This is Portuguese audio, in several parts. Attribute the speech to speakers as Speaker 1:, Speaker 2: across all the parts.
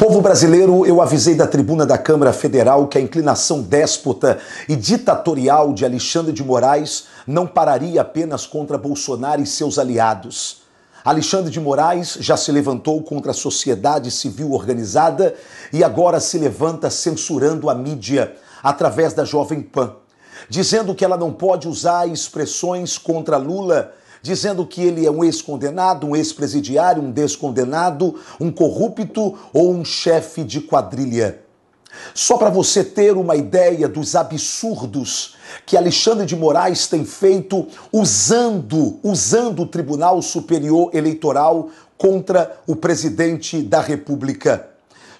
Speaker 1: Povo brasileiro, eu avisei da tribuna da Câmara Federal que a inclinação déspota e ditatorial de Alexandre de Moraes não pararia apenas contra Bolsonaro e seus aliados. Alexandre de Moraes já se levantou contra a sociedade civil organizada e agora se levanta censurando a mídia através da Jovem Pan, dizendo que ela não pode usar expressões contra Lula dizendo que ele é um ex-condenado, um ex-presidiário, um descondenado, um corrupto ou um chefe de quadrilha. Só para você ter uma ideia dos absurdos que Alexandre de Moraes tem feito usando, usando o Tribunal Superior Eleitoral contra o presidente da República.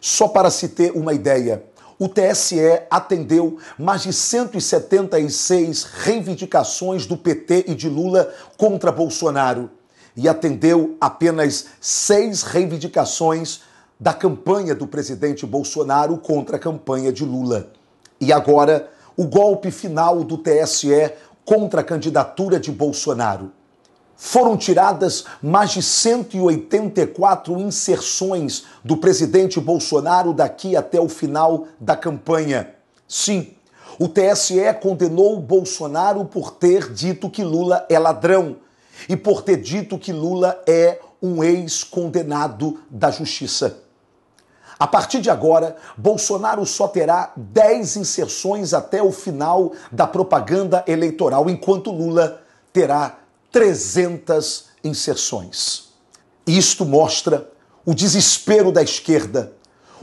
Speaker 1: Só para se ter uma ideia o TSE atendeu mais de 176 reivindicações do PT e de Lula contra Bolsonaro e atendeu apenas seis reivindicações da campanha do presidente Bolsonaro contra a campanha de Lula. E agora, o golpe final do TSE contra a candidatura de Bolsonaro foram tiradas mais de 184 inserções do presidente Bolsonaro daqui até o final da campanha. Sim, o TSE condenou Bolsonaro por ter dito que Lula é ladrão e por ter dito que Lula é um ex-condenado da justiça. A partir de agora, Bolsonaro só terá 10 inserções até o final da propaganda eleitoral, enquanto Lula terá 300 inserções. E isto mostra o desespero da esquerda,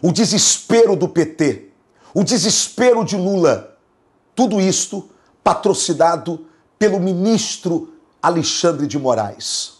Speaker 1: o desespero do PT, o desespero de Lula. Tudo isto patrocinado pelo ministro Alexandre de Moraes.